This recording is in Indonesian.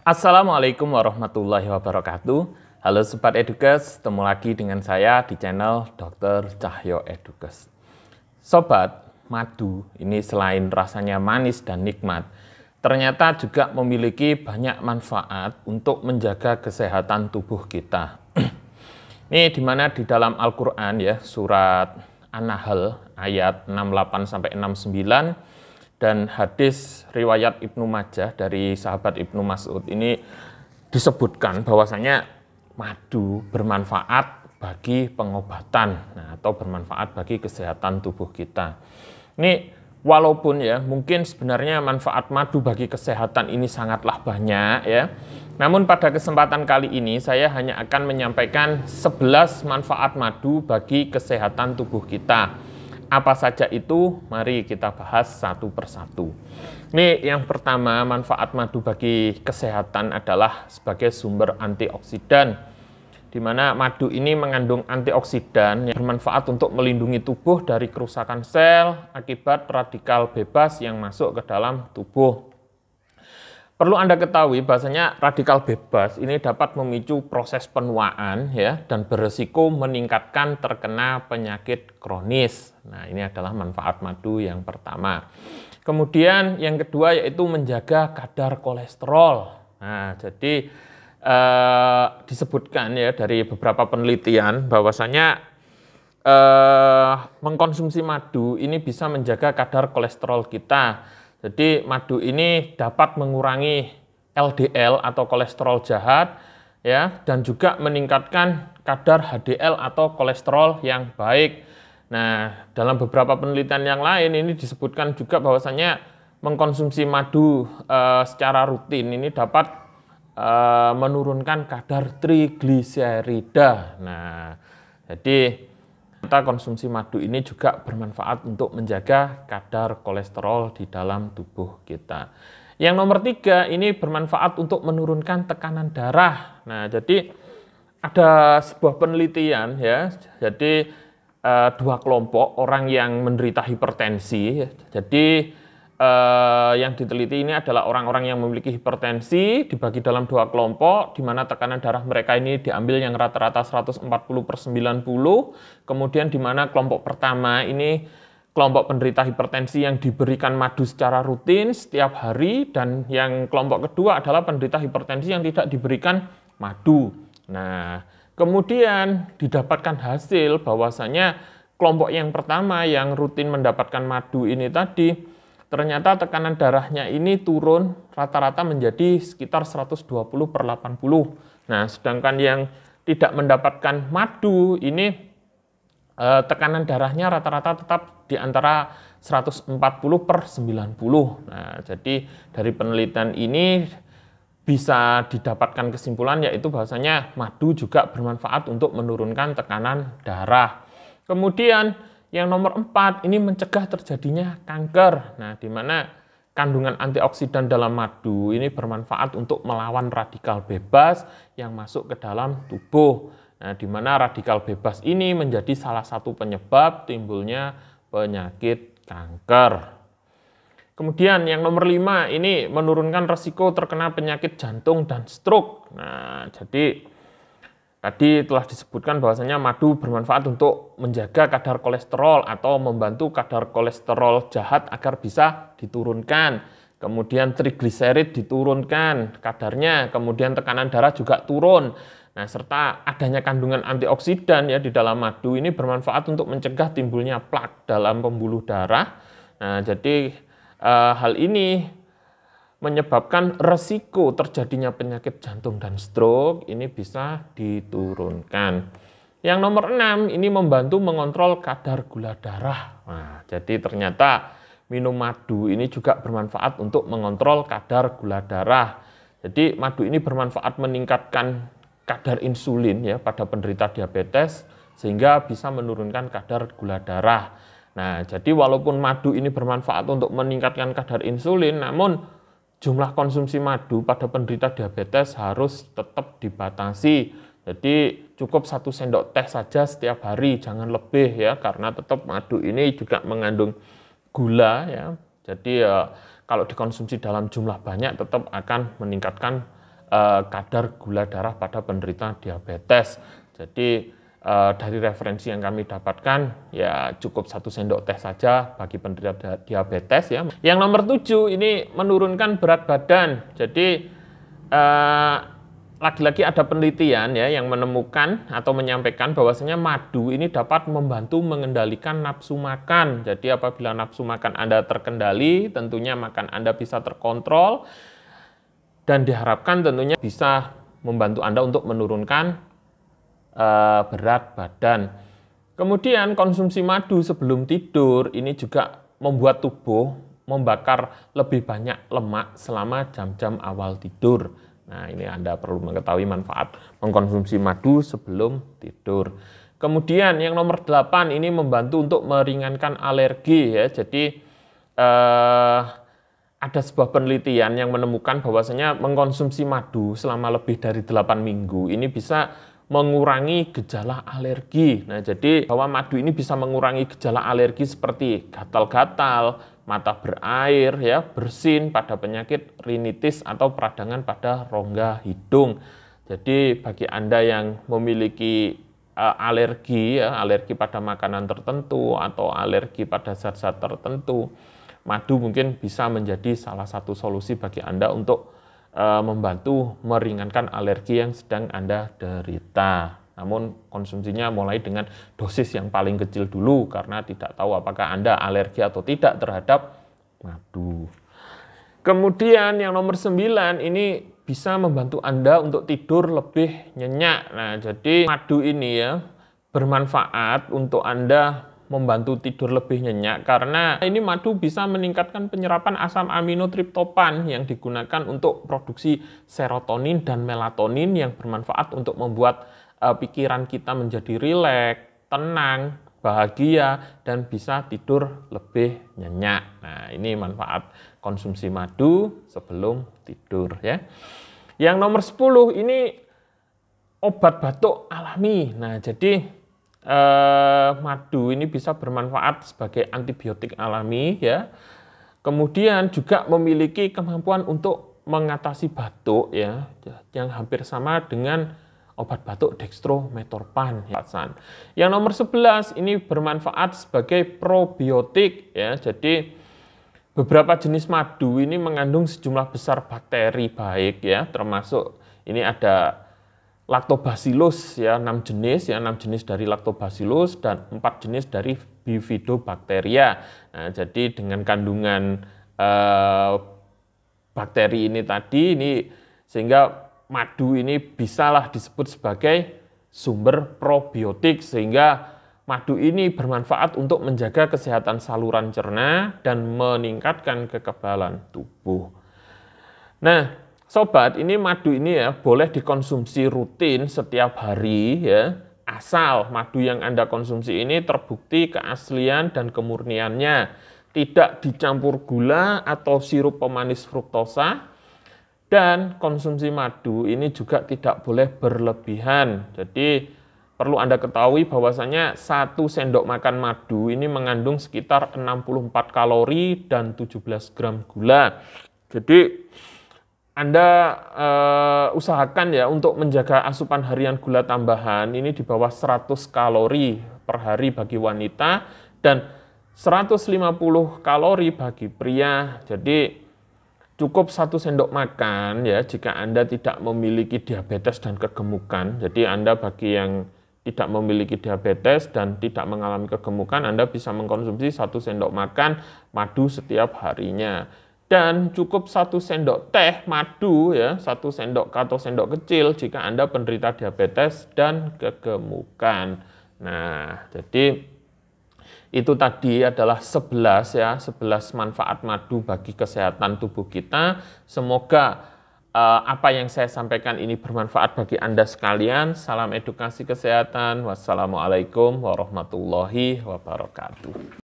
Assalamualaikum warahmatullahi wabarakatuh. Halo Sobat Edukes, ketemu lagi dengan saya di channel Dr. Cahyo Edukes. Sobat, madu ini selain rasanya manis dan nikmat, ternyata juga memiliki banyak manfaat untuk menjaga kesehatan tubuh kita. ini dimana di dalam Al-Quran ya, surat An-Nahl ayat 68-69, dan hadis riwayat Ibnu Majah dari sahabat Ibnu Mas'ud ini disebutkan bahwasanya madu bermanfaat bagi pengobatan nah, atau bermanfaat bagi kesehatan tubuh kita. Ini walaupun ya mungkin sebenarnya manfaat madu bagi kesehatan ini sangatlah banyak ya. Namun pada kesempatan kali ini saya hanya akan menyampaikan 11 manfaat madu bagi kesehatan tubuh kita. Apa saja itu? Mari kita bahas satu persatu. Ini yang pertama, manfaat madu bagi kesehatan adalah sebagai sumber antioksidan. Di mana madu ini mengandung antioksidan yang bermanfaat untuk melindungi tubuh dari kerusakan sel akibat radikal bebas yang masuk ke dalam tubuh. Perlu Anda ketahui bahasanya radikal bebas ini dapat memicu proses penuaan ya dan beresiko meningkatkan terkena penyakit kronis. Nah, ini adalah manfaat madu yang pertama. Kemudian yang kedua yaitu menjaga kadar kolesterol. Nah, jadi eh, disebutkan ya dari beberapa penelitian bahwasanya eh, mengkonsumsi madu ini bisa menjaga kadar kolesterol kita jadi madu ini dapat mengurangi LDL atau kolesterol jahat ya dan juga meningkatkan kadar HDL atau kolesterol yang baik. Nah, dalam beberapa penelitian yang lain ini disebutkan juga bahwasanya mengkonsumsi madu e, secara rutin ini dapat e, menurunkan kadar trigliserida. Nah, jadi ternyata konsumsi madu ini juga bermanfaat untuk menjaga kadar kolesterol di dalam tubuh kita. Yang nomor tiga ini bermanfaat untuk menurunkan tekanan darah. Nah, jadi ada sebuah penelitian ya, jadi eh, dua kelompok orang yang menderita hipertensi, jadi eh, yang diteliti ini adalah orang-orang yang memiliki hipertensi dibagi dalam dua kelompok di mana tekanan darah mereka ini diambil yang rata-rata 140 per 90 kemudian di mana kelompok pertama ini kelompok penderita hipertensi yang diberikan madu secara rutin setiap hari dan yang kelompok kedua adalah penderita hipertensi yang tidak diberikan madu. Nah, kemudian didapatkan hasil bahwasanya kelompok yang pertama yang rutin mendapatkan madu ini tadi ternyata tekanan darahnya ini turun rata-rata menjadi sekitar 120 per 80. Nah, sedangkan yang tidak mendapatkan madu ini eh, tekanan darahnya rata-rata tetap di antara 140 per 90. Nah, jadi dari penelitian ini bisa didapatkan kesimpulan yaitu bahwasanya madu juga bermanfaat untuk menurunkan tekanan darah. Kemudian yang nomor empat, ini mencegah terjadinya kanker. Nah, di mana kandungan antioksidan dalam madu ini bermanfaat untuk melawan radikal bebas yang masuk ke dalam tubuh. Nah, di mana radikal bebas ini menjadi salah satu penyebab timbulnya penyakit kanker. Kemudian yang nomor lima ini menurunkan resiko terkena penyakit jantung dan stroke. Nah, jadi Tadi telah disebutkan bahwasanya madu bermanfaat untuk menjaga kadar kolesterol atau membantu kadar kolesterol jahat agar bisa diturunkan. Kemudian trigliserid diturunkan kadarnya, kemudian tekanan darah juga turun. Nah, serta adanya kandungan antioksidan ya di dalam madu ini bermanfaat untuk mencegah timbulnya plak dalam pembuluh darah. Nah, jadi eh, hal ini menyebabkan resiko terjadinya penyakit jantung dan stroke ini bisa diturunkan. Yang nomor enam ini membantu mengontrol kadar gula darah. Nah, jadi ternyata minum madu ini juga bermanfaat untuk mengontrol kadar gula darah. Jadi madu ini bermanfaat meningkatkan kadar insulin ya pada penderita diabetes sehingga bisa menurunkan kadar gula darah. Nah, jadi walaupun madu ini bermanfaat untuk meningkatkan kadar insulin, namun jumlah konsumsi madu pada penderita diabetes harus tetap dibatasi. Jadi cukup satu sendok teh saja setiap hari, jangan lebih ya, karena tetap madu ini juga mengandung gula ya. Jadi ya, kalau dikonsumsi dalam jumlah banyak tetap akan meningkatkan eh, kadar gula darah pada penderita diabetes. Jadi uh, dari referensi yang kami dapatkan ya cukup satu sendok teh saja bagi penderita diabetes ya. Yang nomor tujuh ini menurunkan berat badan. Jadi uh, lagi-lagi ada penelitian ya yang menemukan atau menyampaikan bahwasanya madu ini dapat membantu mengendalikan nafsu makan. Jadi apabila nafsu makan Anda terkendali, tentunya makan Anda bisa terkontrol dan diharapkan tentunya bisa membantu Anda untuk menurunkan Eh, berat badan. Kemudian konsumsi madu sebelum tidur ini juga membuat tubuh membakar lebih banyak lemak selama jam-jam awal tidur. Nah, ini Anda perlu mengetahui manfaat mengkonsumsi madu sebelum tidur. Kemudian yang nomor 8 ini membantu untuk meringankan alergi ya. Jadi eh, ada sebuah penelitian yang menemukan bahwasanya mengkonsumsi madu selama lebih dari 8 minggu ini bisa mengurangi gejala alergi. Nah, jadi bahwa madu ini bisa mengurangi gejala alergi seperti gatal-gatal, mata berair, ya, bersin pada penyakit rinitis atau peradangan pada rongga hidung. Jadi bagi Anda yang memiliki uh, alergi, ya, alergi pada makanan tertentu atau alergi pada zat-zat tertentu, madu mungkin bisa menjadi salah satu solusi bagi Anda untuk Eh, membantu meringankan alergi yang sedang Anda derita. Namun konsumsinya mulai dengan dosis yang paling kecil dulu karena tidak tahu apakah Anda alergi atau tidak terhadap madu. Kemudian yang nomor 9 ini bisa membantu Anda untuk tidur lebih nyenyak. Nah, jadi madu ini ya bermanfaat untuk Anda membantu tidur lebih nyenyak karena ini madu bisa meningkatkan penyerapan asam amino tryptophan yang digunakan untuk produksi serotonin dan melatonin yang bermanfaat untuk membuat uh, pikiran kita menjadi rileks, tenang, bahagia dan bisa tidur lebih nyenyak. Nah, ini manfaat konsumsi madu sebelum tidur ya. Yang nomor 10 ini obat batuk alami. Nah, jadi eh, madu ini bisa bermanfaat sebagai antibiotik alami ya. Kemudian juga memiliki kemampuan untuk mengatasi batuk ya yang hampir sama dengan obat batuk dextrometorpan ya. Yang nomor 11 ini bermanfaat sebagai probiotik ya. Jadi beberapa jenis madu ini mengandung sejumlah besar bakteri baik ya termasuk ini ada lactobacillus ya enam jenis ya enam jenis dari lactobacillus dan empat jenis dari Bifidobacteria. Nah, jadi dengan kandungan eh, bakteri ini tadi ini sehingga madu ini bisalah disebut sebagai sumber probiotik sehingga madu ini bermanfaat untuk menjaga kesehatan saluran cerna dan meningkatkan kekebalan tubuh. Nah, Sobat, ini madu ini ya boleh dikonsumsi rutin setiap hari ya. Asal madu yang Anda konsumsi ini terbukti keaslian dan kemurniannya, tidak dicampur gula atau sirup pemanis fruktosa. Dan konsumsi madu ini juga tidak boleh berlebihan. Jadi perlu Anda ketahui bahwasanya satu sendok makan madu ini mengandung sekitar 64 kalori dan 17 gram gula. Jadi anda uh, usahakan ya untuk menjaga asupan harian gula tambahan ini di bawah 100 kalori per hari bagi wanita dan 150 kalori bagi pria. Jadi cukup satu sendok makan ya jika Anda tidak memiliki diabetes dan kegemukan. Jadi Anda bagi yang tidak memiliki diabetes dan tidak mengalami kegemukan, Anda bisa mengkonsumsi satu sendok makan madu setiap harinya dan cukup satu sendok teh madu ya satu sendok atau sendok kecil jika anda penderita diabetes dan kegemukan nah jadi itu tadi adalah 11 ya 11 manfaat madu bagi kesehatan tubuh kita semoga eh, apa yang saya sampaikan ini bermanfaat bagi anda sekalian salam edukasi kesehatan wassalamualaikum warahmatullahi wabarakatuh